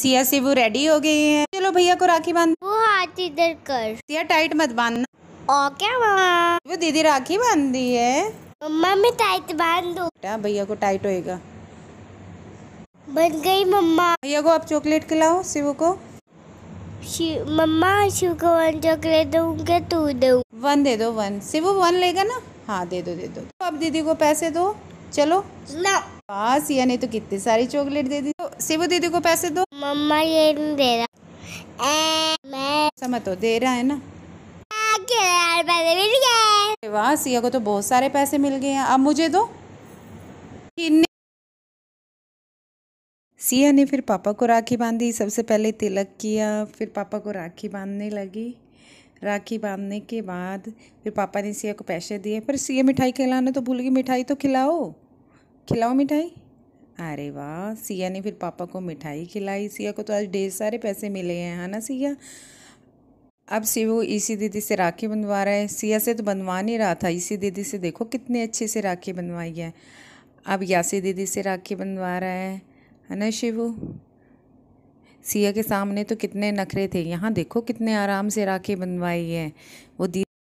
सिया से वो रेडी हो गई है चलो भैया को राखी बांध वो हाथ इधर कर सिया टाइट मत बांधना ओके मामा वो दीदी राखी बांध दी है मम्मा मैं टाइट बांध दो भैया को टाइट होएगा बन गई मम्मा भैया को आप चॉकलेट खिलाओ शिव को शिव मम्मा शिव को वन चॉकलेट दूंगे तू दो वन दे दो वन शिव वन लेगा ना हाँ दे दो दे दो तो अब दीदी को पैसे दो चलो ना हाँ, सिया ने तो कितनी सारी चॉकलेट दे दी तो शिव दीदी को पैसे दो मम्मा ये नहीं दे रहा ए, मैं समझ तो दे रहा है ना वाह सिया को तो बहुत सारे पैसे मिल गए हैं अब मुझे दो सिया ने फिर पापा को राखी बांधी सबसे पहले तिलक किया फिर पापा को राखी बांधने लगी राखी बांधने के बाद फिर पापा ने सिया को पैसे दिए पर सिया मिठाई खिलाना तो भूल गई मिठाई तो खिलाओ खिलाओ मिठाई अरे वाह सिया ने फिर पापा को मिठाई खिलाई सिया को तो आज ढेर सारे पैसे मिले हैं है ना सिया अब शिव इसी दीदी से राखी बनवा रहा है सिया से तो बनवा नहीं रहा था इसी दीदी से देखो कितने अच्छे से राखी बनवाई है अब यासी दीदी से राखी बनवा रहा है है ना शिव सिया के सामने तो कितने नखरे थे यहाँ देखो कितने आराम से राखी बनवाई है वो दी